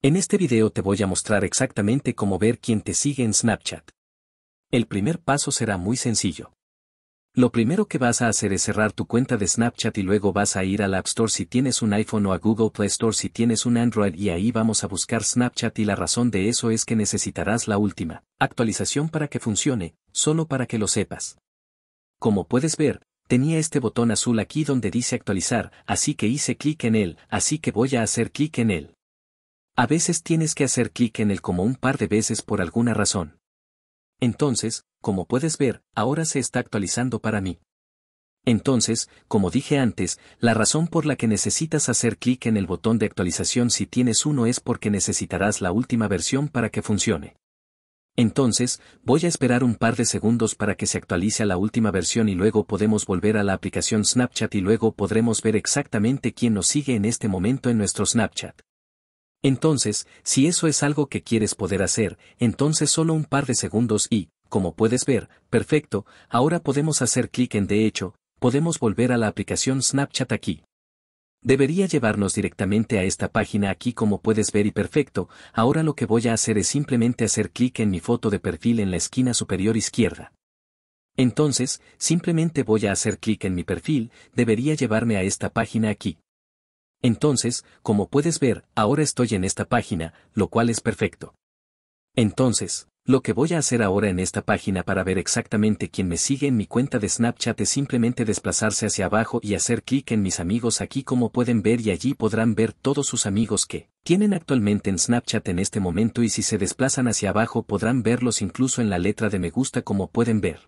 En este video te voy a mostrar exactamente cómo ver quién te sigue en Snapchat. El primer paso será muy sencillo. Lo primero que vas a hacer es cerrar tu cuenta de Snapchat y luego vas a ir a App Store si tienes un iPhone o a Google Play Store si tienes un Android y ahí vamos a buscar Snapchat y la razón de eso es que necesitarás la última actualización para que funcione, solo para que lo sepas. Como puedes ver, tenía este botón azul aquí donde dice actualizar, así que hice clic en él, así que voy a hacer clic en él. A veces tienes que hacer clic en el como un par de veces por alguna razón. Entonces, como puedes ver, ahora se está actualizando para mí. Entonces, como dije antes, la razón por la que necesitas hacer clic en el botón de actualización si tienes uno es porque necesitarás la última versión para que funcione. Entonces, voy a esperar un par de segundos para que se actualice a la última versión y luego podemos volver a la aplicación Snapchat y luego podremos ver exactamente quién nos sigue en este momento en nuestro Snapchat. Entonces, si eso es algo que quieres poder hacer, entonces solo un par de segundos y, como puedes ver, perfecto, ahora podemos hacer clic en de hecho, podemos volver a la aplicación Snapchat aquí. Debería llevarnos directamente a esta página aquí como puedes ver y perfecto, ahora lo que voy a hacer es simplemente hacer clic en mi foto de perfil en la esquina superior izquierda. Entonces, simplemente voy a hacer clic en mi perfil, debería llevarme a esta página aquí. Entonces, como puedes ver, ahora estoy en esta página, lo cual es perfecto. Entonces, lo que voy a hacer ahora en esta página para ver exactamente quién me sigue en mi cuenta de Snapchat es simplemente desplazarse hacia abajo y hacer clic en mis amigos aquí como pueden ver y allí podrán ver todos sus amigos que tienen actualmente en Snapchat en este momento y si se desplazan hacia abajo podrán verlos incluso en la letra de me gusta como pueden ver.